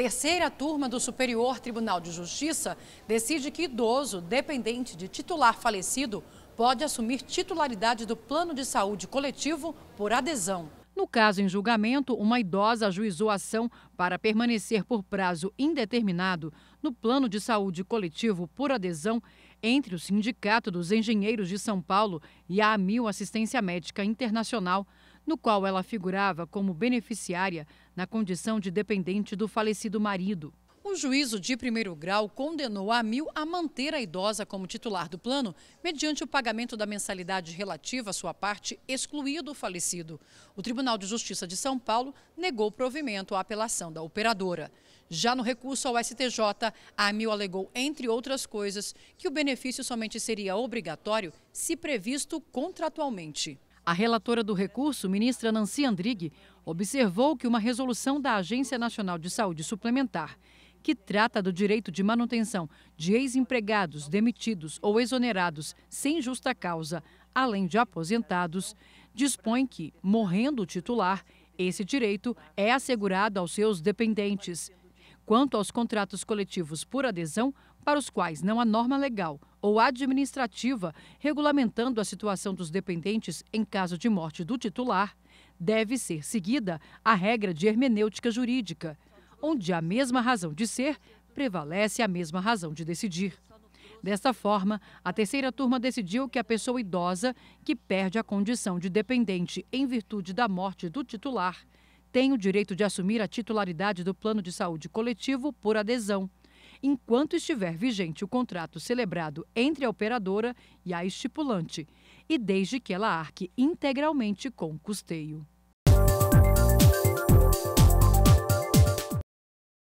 terceira turma do Superior Tribunal de Justiça decide que idoso dependente de titular falecido pode assumir titularidade do plano de saúde coletivo por adesão. No caso em julgamento, uma idosa ajuizou a ação para permanecer por prazo indeterminado no plano de saúde coletivo por adesão entre o Sindicato dos Engenheiros de São Paulo e a AMIL Assistência Médica Internacional no qual ela figurava como beneficiária na condição de dependente do falecido marido. O juízo de primeiro grau condenou a Mil a manter a idosa como titular do plano, mediante o pagamento da mensalidade relativa à sua parte, excluído o falecido. O Tribunal de Justiça de São Paulo negou provimento à apelação da operadora. Já no recurso ao STJ, a Mil alegou, entre outras coisas, que o benefício somente seria obrigatório se previsto contratualmente. A relatora do recurso, ministra Nancy Andrighi, observou que uma resolução da Agência Nacional de Saúde Suplementar, que trata do direito de manutenção de ex-empregados demitidos ou exonerados sem justa causa, além de aposentados, dispõe que, morrendo o titular, esse direito é assegurado aos seus dependentes quanto aos contratos coletivos por adesão, para os quais não há norma legal ou administrativa regulamentando a situação dos dependentes em caso de morte do titular, deve ser seguida a regra de hermenêutica jurídica, onde a mesma razão de ser prevalece a mesma razão de decidir. Desta forma, a terceira turma decidiu que a pessoa idosa que perde a condição de dependente em virtude da morte do titular tem o direito de assumir a titularidade do plano de saúde coletivo por adesão, enquanto estiver vigente o contrato celebrado entre a operadora e a estipulante, e desde que ela arque integralmente com o custeio.